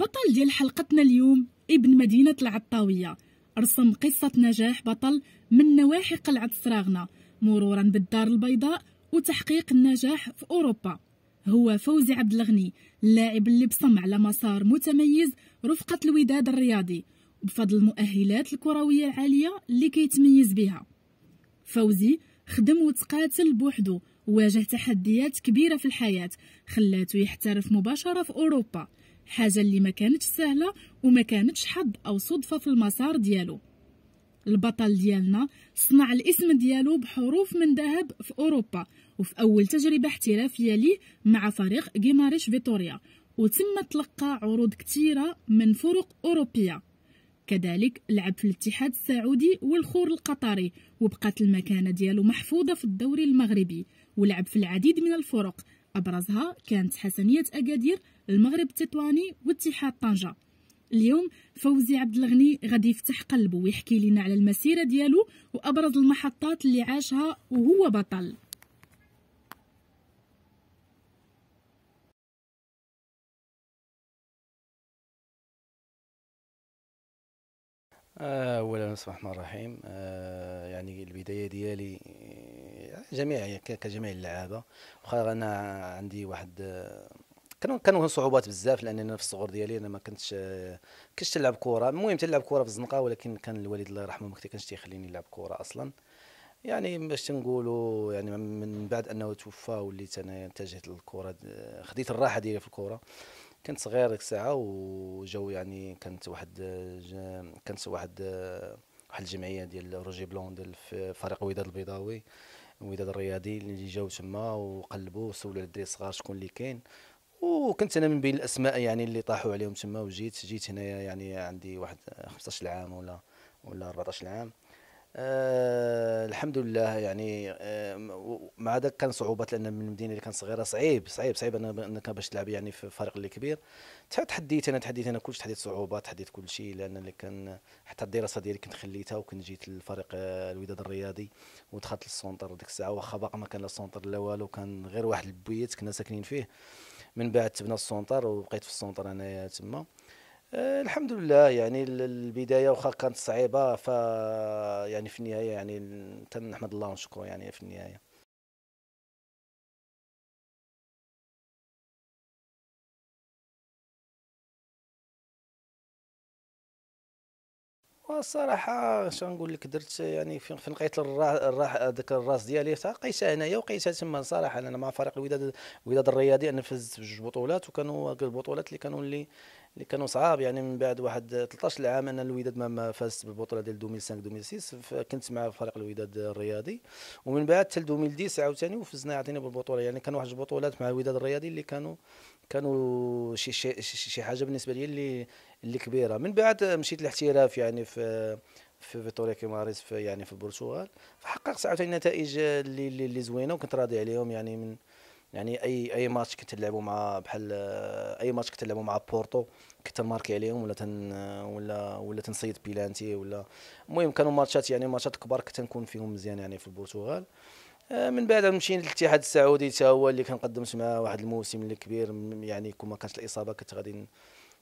البطل ديال حلقتنا اليوم ابن مدينة العطاوية رسم قصة نجاح بطل من نواحي قلعة سراغنا مرورا بالدار البيضاء وتحقيق النجاح في أوروبا هو فوزي عبد الغني اللاعب اللي بصم على مسار متميز رفقة الوداد الرياضي بفضل المؤهلات الكروية العالية اللي كيتميز بها فوزي خدم وتقاتل بوحدو واجه تحديات كبيرة في الحياة خلاته يحترف مباشرة في أوروبا حاجه اللي ما كانتش سهله وما كانتش حظ او صدفه في المسار ديالو البطل ديالنا صنع الاسم ديالو بحروف من ذهب في اوروبا وفي اول تجربه احترافيه ليه مع فريق جيماريش فيتوريا وتم تلقى عروض كثيره من فرق اوروبيه كذلك لعب في الاتحاد السعودي والخور القطري وبقات المكانه ديالو محفوظه في الدوري المغربي ولعب في العديد من الفرق أبرزها كانت حسنية أكادير المغرب التطواني واتحاد طنجة اليوم فوزي عبد الغني غادي يفتح قلبه ويحكي لنا على المسيرة ديالو وأبرز المحطات اللي عاشها وهو بطل آه، اولا بسم الله الرحمن الرحيم آه، يعني البدايه ديالي جميع كجميع اللعابه واخا انا عندي واحد كانوا كانوا صعوبات بزاف لان انا في الصغر ديالي انا ما كنتش كنتش تلعب كره المهم تلعب كره في الزنقه ولكن كان الوالد الله يرحمه ما كانش تيخليني نلعب كره اصلا يعني باش نقولوا يعني من بعد انه توفى وليت انا اتجهت للكره خديت الراحه ديالي في الكره كنت صغير ديك الساعه وجو يعني كانت واحد كانت واحد واحد الجمعيه ديال روجي بلون ديال فريق الوداد البيضاوي الوداد الرياضي اللي جاو تما وقلبوا وسولوا على الدراري الصغار شكون اللي كاين وكنت انا من بين الاسماء يعني اللي طاحوا عليهم تما وجيت جيت هنايا يعني عندي واحد 15 عام ولا ولا 14 عام آه الحمد لله يعني آه مع ذاك كان صعوبات لان من المدينه اللي كانت صغيره صعيب صعيب صعيب انك باش تلعب يعني في فريق اللي كبير تحديت انا تحديت انا كلش تحديت صعوبات تحديت كل شيء لان اللي كان حتى الدراسه ديالي كنت خليتها وكنت جيت للفريق آه، الوداد الرياضي ودخلت للسونتر ديك الساعه واخا باقي ما كان لا سونتر لا والو كان غير واحد البيت كنا ساكنين فيه من بعد تبنى السونتر وبقيت في السونتر انايا تما آه، الحمد لله يعني البدايه واخا كانت صعيبه ف يعني في النهايه يعني تنحمد الله ونشكره يعني في النهايه والصراحة شنو نقول لك درت يعني فين في لقيت الراح داك الراس ديالي لقيتها هنايا وقيتها تما صراحة انا مع فريق الوداد الوداد الرياضي انا فزت بجوج بطولات وكانوا البطولات اللي كانوا اللي اللي كانوا صعاب يعني من بعد واحد 13 عام انا الوداد ما فازت بالبطوله ديال 2005 2006 فكنت مع فريق الوداد الرياضي ومن بعد حتى 2010 عاوتاني وفزنا عطينا بالبطوله يعني كان واحد البطولات مع الوداد الرياضي اللي كانوا كانوا شي شي, شي حاجه بالنسبه لي اللي اللي كبيره من بعد مشيت الاحتراف يعني في في فيتوريا كيماريس في يعني في البرتغال فحققت عاوتاني نتائج اللي اللي زوينه وكنت راضي عليهم يعني من يعني اي اي ماتش كنت تلعبوا مع بحال اي ماتش كنت تلعبوا مع بورتو كنت ماركي عليهم ولا تن ولا ولا تنصيد بيلانتي ولا المهم كانوا ماتشات يعني ماتشات كبار كنت نكون فيهم مزيان يعني في البرتغال آه، من بعد مشينا للاتحاد السعودي حتى هو اللي كان قدمت معاه واحد الموسم الكبير يعني كون ما كانت الاصابه كنت غادي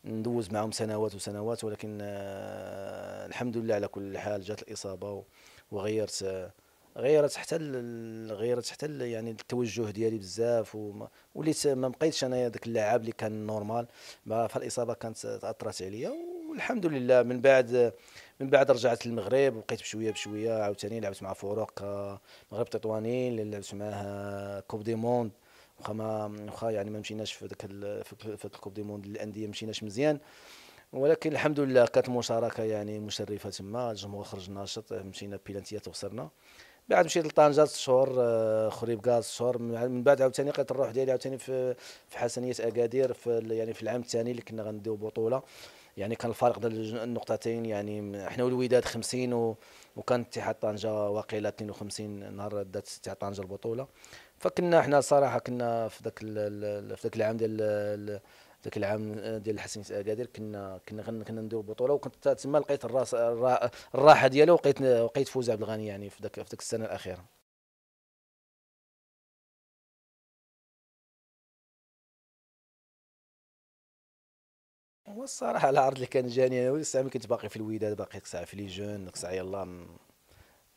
ندوز معهم سنوات وسنوات ولكن آه، الحمد لله على كل حال جات الاصابه وغيرت آه، غيرت حتى غيرت حتى يعني التوجه ديالي بزاف وليت ما بقيتش انايا ذاك اللاعب اللي كان نورمال فالاصابه كانت تاثرت عليا والحمد لله من بعد من بعد رجعت للمغرب وبقيت بشويه بشويه عاوتاني لعبت مع فرق آه، مغرب تطواني اللي لعبت معاه كوب دي موند واخا ما واخا يعني ما مشيناش في ذاك في الكوب دي موند الانديه مشيناش مزيان ولكن الحمد لله كانت المشاركه يعني مشرفه تما الجمهور خرج ناشط مشينا بيلانتيات وخسرنا بعد مشيت لطنجه ست شهور آه، خريب كاع ست شهور من بعد عاوتاني لقيت الروح ديالي عاوتاني في في حسنيه اكادير في يعني في العام الثاني اللي كنا غنديو بطوله يعني كان الفارق ديال النقطتين يعني حنا والوداد 50 و وكان اتحاد طنجه واقيلا 52 نهار دات اتحاد طنجه البطوله فكنا حنا صراحه كنا في ذاك في ذاك العام ديال ذاك العام آه، ديال الحسن اكادير آه، كنا كنا كنا نديرو بطوله وكنت تما لقيت الراس الراحه ديالو لقيت لقيت فوز عبد الغني يعني في ذاك في ذاك السنه الاخيره هو الصراحه العرض اللي كان جاني انا الساعه كنت باقي في الوداد باقي ديك الساعه في لي جون ديك الساعه يلاه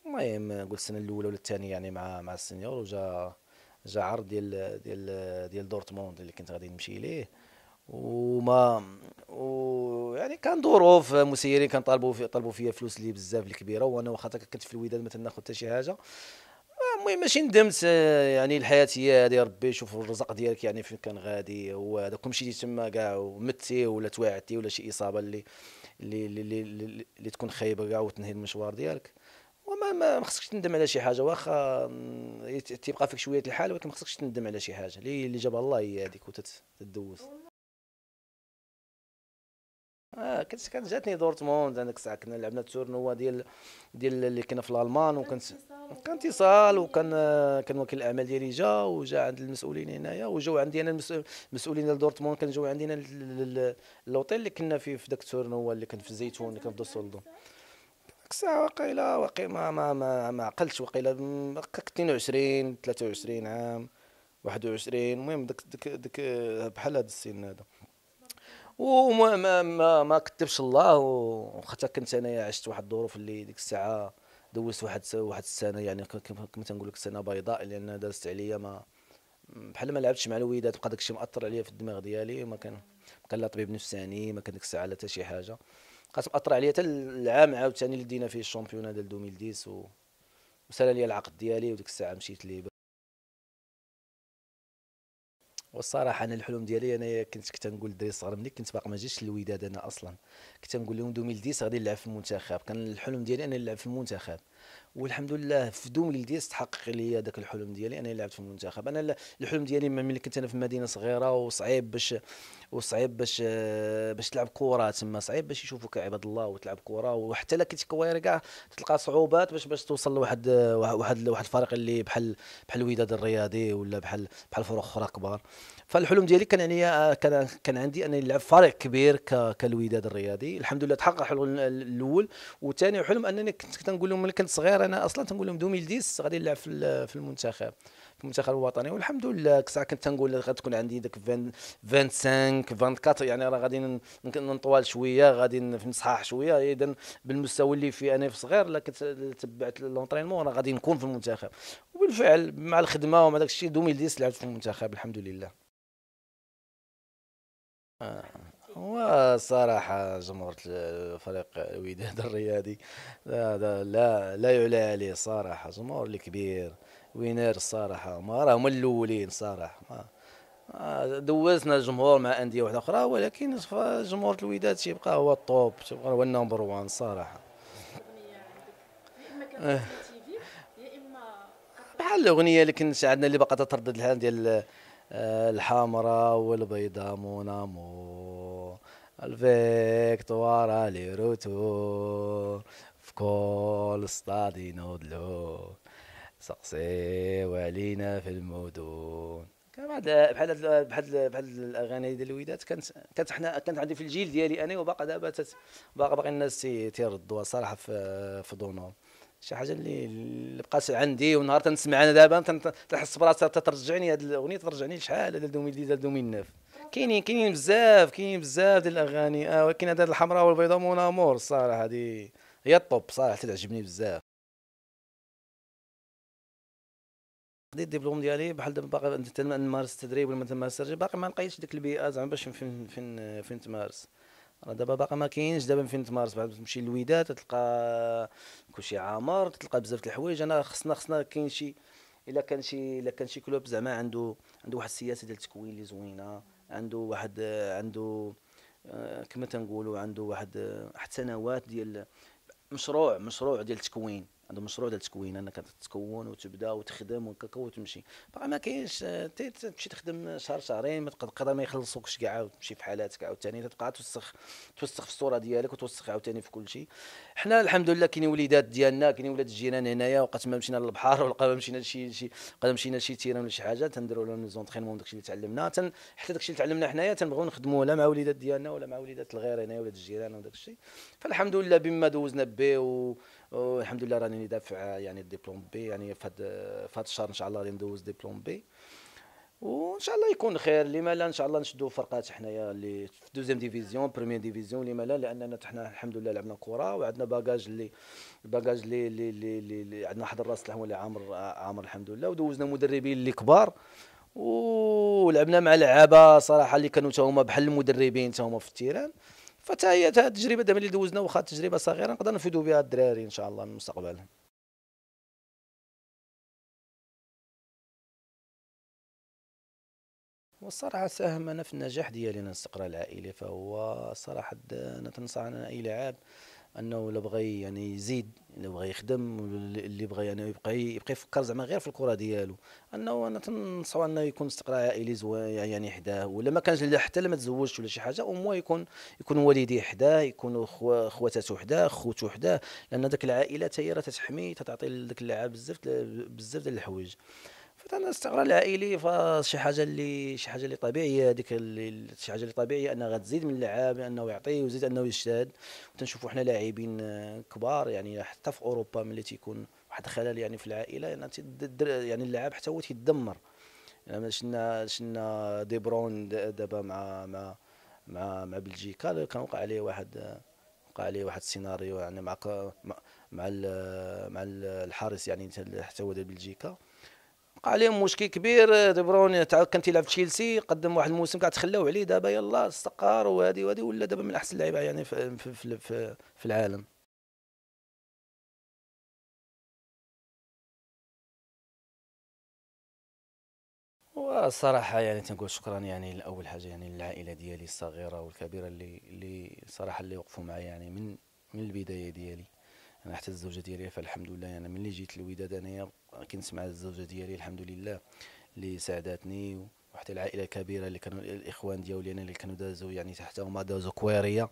المهم قلت السنه الاولى ولا الثانيه يعني مع مع السنيور وجا جا عرض ديال ديال ديال دورتموند اللي كنت غادي نمشي ليه وما ويعني كان ظروف مسيرين كان طالبوا في طالبوا فيا فلوس اللي بزاف الكبيره وانا واخا كنت في الوداد ما ناخذ حتى شي حاجه المهم ماشي ندمت يعني الحياه هي هذه ربي شوف الرزق ديالك يعني فين كان غادي هذا كل شيء تما كاع ومتي ولا تواعدتي ولا شي اصابه اللي اللي اللي, اللي, اللي تكون خايبه كاع وتنهي المشوار ديالك وما ما خصكش تندم على شي حاجه واخا تيبقى فيك شويه الحال ولكن ما خصكش تندم على شي حاجه اللي جابها الله هي هذيك وتدوز آه كنت كانت جاتني دورتموند هذيك الساعه كنا لعبنا التورنوا ديال ديال اللي كنا في الالمان وكنت كان اتصال وكان كان وكيل الاعمال ديالي جا وجا عند المسؤولين هنايا وجاو عندي انا المسؤولين ديال دورتموند كان جاو عندنا اللوطيل اللي كنا فيه في ذاك التورنوا اللي كان في الزيتون اللي كان في دوسولدو ديك الساعه واقيلا واقيلا ما ما ما, ما عقلتش وقيلا 22 23 عام 21 المهم ديك ديك ديك بحال هذا السن هذا وما ما ما, ما كتبش الله وخاطر كنت انايا عشت واحد الظروف اللي ديك الساعه دوزت واحد واحد السنه يعني كما تنقول لك سنه بيضاء لان دازت عليا ما بحال ما لعبتش مع الوليدات بقى داكشي مأثر عليا في الدماغ ديالي ما كان كان لا طبيب نفساني ما كان ديك الساعه لا حتى شي حاجه بقات مأثر عليا حتى العام عاوتاني اللي دينا فيه الشامبيونه ديال 2010 وسال لي العقد ديالي وديك الساعه مشيت لي والصراحه انا الحلم ديالي انا كنت كنت نقول للدراري الصغار ملي كنت باقي ما جيتش للوداد انا اصلا كنت نقول لهم 2010 غادي نلعب في المنتخب كان الحلم ديالي انا نلعب في المنتخب والحمد لله في دوملي ديالي استحقق لي هذاك الحلم ديالي انا لعبت في المنتخب انا الحلم ديالي ملي كنت انا في مدينه صغيره وصعيب باش وصعيب باش آه، باش تلعب كره تما صعيب باش يشوفوك عباد الله وتلعب كره وحتى لا كنت كوير كاع تلقى صعوبات باش باش توصل لواحد آه، واحد واحد الفريق اللي بحال بحال الوداد الرياضي ولا بحال بحال فرق اخرى كبار فالحلم ديالي كان يعني كان كان عندي انني نلعب فريق كبير كالوداد الرياضي الحمد لله تحقق الحلم الاول والثاني حلم انني كنت كنقول لهم ملي كنت صغير انا اصلا تنقول لهم 2010 غادي نلعب في, في المنتخب في المنتخب الوطني والحمد لله ساعه كنت تنقول غتكون عندي داك 25 24 يعني راه غادي نطوال شويه غادي نصحح شويه اذا بالمستوى اللي فيه انا في صغير لا كنت تبعت لونترينمون راه غادي نكون في المنتخب وبالفعل مع الخدمه ومع داك الشيء 2010 لعبت في المنتخب الحمد لله آه. وصراحه جمهور فريق الوداد الرياضي هذا لا لا يعلى عليه صراحة جمهور الكبير وينير الصراحة ما راهم الأولين صراحة ما دوزنا الجمهور مع أندية واحدة أخرى ولكن جمهور الوداد تيبقى هو الطوب تيبقى هو النمبر وان صراحة إيه. بحال الأغنية اللي كنت عندنا اللي باقا تتردد الحال ديال آه، الحمراء والبيضاء مونامو الفيكتوارا لي روتور في كل ستادي نودلو سقسيو علينا في المدن كان بحال بحال بحال بحال الاغاني ديال الوداد كانت كانت حنا كانت عندي في الجيل ديالي انا وباقا دابا باقا باقي الناس تيردوها صراحه في في ظنهم شي حاجه اللي بقات عندي ونهار تنسمع انا دابا تنحس براسي ترجعني هذه الاغنيه ترجعني لشحال هذا دومي ديال دومي كاينين كاينين بزاف كاينين بزاف ديال الاغاني اه ولكن هذا الحمراء والبيضاء مون امور الصراحه هذه هي الطوب صراحه تعجبني بزاف خديت الدبلوم ديالي بحال دابا باقي نمارس التدريب ولا ما نمارس باقي ما لقيتش ديك البيئه زعما باش فين فين فين تمارس راه دابا باقي ما كاينش دابا فين تمارس بعد تمشي للويدات تلقى كلشي عامر تلقى بزاف د الحوايج انا خصنا خصنا كاين شي الا كان شي الا كان شي كلوب زعما عنده عنده واحد السياسه ديال التكوين اللي زوينه عنده واحد عنده آه، كما تنقولوا عنده واحد آه، حتى سنوات ديال مشروع مشروع ديال التكوين عندهم مشروع ديال التكوين انك تتكون وتبدا وتخدم وكاكا وتمشي باقي ما كاينش تمشي تخدم شهر شهرين تقدر ما يخلصوكش كاع وتمشي في حالاتك عاوتاني تبقى توسخ توسخ في الصوره ديالك وتوسخ عاوتاني في كل شيء حنا الحمد لله كاينين وليدات ديالنا كاينين ولاد الجيران هنايا وقت ما مشينا للبحر ولا ما مشينا لشي شي مشينا لشي تيران ولا شي حاجه تنديروا لهم زونطرينمون داكشي اللي تعلمنا حتى داكشي اللي تعلمنا حنايا تنبغيو نخدموا لا مع وليدات ديالنا ولا مع وليدات الغير هنايا ولاد الجيران وداك فالحمد لله بما دوزنا به والحمد لله راني دافع يعني الدبلوم بي يعني في فهاد الشهر ان شاء الله غادي ندوز دبلوم بي وان شاء الله يكون خير لما لا ان شاء الله نشدوا فرقات حنايا اللي في دوزيام ديفيزيون بريمي ديفيزيون لما لا لاننا حنا الحمد لله لعبنا كره وعندنا باجاج اللي باجاج اللي اللي اللي, اللي عندنا حضر راس الحمول اللي عامر عامر الحمد لله ودوزنا مدربين اللي كبار ولعبنا مع لعابه صراحه اللي كانوا تا هما بحال المدربين تا هما في التيران فتا هي التجربه دابا اللي دوزنا واخا تجربه صغيره نقدر نفيدوا بها الدراري ان شاء الله من المستقبل والصراحه ساهم انا في النجاح ديالي الاستقرار العائلي فهو صراحه انا انا اي لعاب انه اللي بغى يعني يزيد اللي بغى يخدم اللي بغى يعني يبقى يبقى يفكر زعما غير في الكره ديالو انه انا تنصحو انه يكون استقرار عائلي يعني حداه ولا ما كانش حتى لما تزوجش ولا شي حاجه امو يكون يكون والديه حداه يكون خواتاته حداه خوتو حداه لان ذاك العائله تاهي راه تتحمي تتعطي لذاك اللاعب بزاف بزاف ديال الحوايج فانا الاستقرار العائلي فشي حاجه اللي شي حاجه اللي طبيعيه هذيك شي حاجه اللي طبيعيه انها غتزيد من اللعاب انه يعطي ويزيد انه يجتهد وتنشوفوا حنا لاعبين آه، كبار يعني حتى في اوروبا ملي تيكون واحد الخلل يعني في العائله يعني يعني اللعاب حتى هو تيدمر يعني شنا شنا دي برون دابا مع مع مع مع بلجيكا كان وقع عليه واحد آه، وقع عليه واحد السيناريو يعني مع مع مع الحارس يعني حتى هو ديال بلجيكا وقع عليهم مشكل كبير دي برون كان تيلعب تشيلسي قدم واحد الموسم كاع تخلاو عليه دابا يلا استقر وهذه وهذه ولا دابا من احسن اللعيبه يعني في, في, في, في, في العالم وصراحة يعني تنقول شكرا يعني لأول حاجة يعني للعائلة ديالي الصغيرة والكبيرة اللي اللي صراحة اللي وقفوا معايا يعني من من البداية ديالي انا حتى الزوجه ديالي فالحمد لله انا يعني ملي جيت للوداد انايا كنسمع الزوجه ديالي الحمد لله اللي ساعدتني وحتى العائله كبيره اللي كانوا الاخوان ديالي انا اللي كانوا دازوا يعني حتى هما دازوا كويريه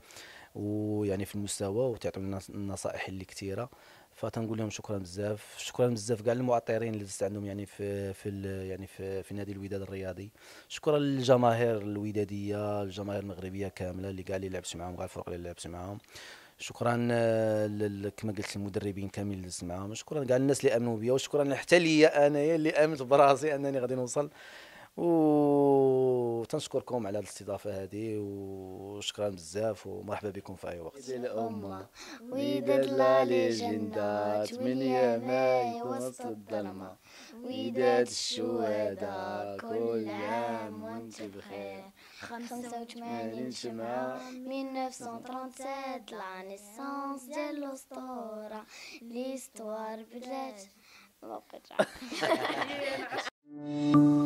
ويعني في المستوى وتعطوا لنا النصائح اللي كثيره فتنقول لهم شكرا بزاف شكرا بزاف كاع المعطرين اللي دزت عندهم يعني في في يعني في, في نادي الوداد الرياضي شكرا للجماهير الوداديه الجماهير المغربيه كامله اللي كاع اللي لعبت معاهم كاع الفرق اللي لعبت معاهم شكرا آه، كما قلت المدربين كامل اللي سمعهم شكرا كاع الناس اللي امنوا بيا وشكرا حتى ليا انايا اللي امنت براسي انني غادي نوصل وتنشكركم على هذه الاستضافه هذه وشكرا بزاف ومرحبا بكم في اي وقت الامه وداد ليجندات من يماي وسط الظلمه وداد الشهداء كل عام وانت بخير 85 شمعة 1937 لا ديال الاسطورة ليستوار بدلات ما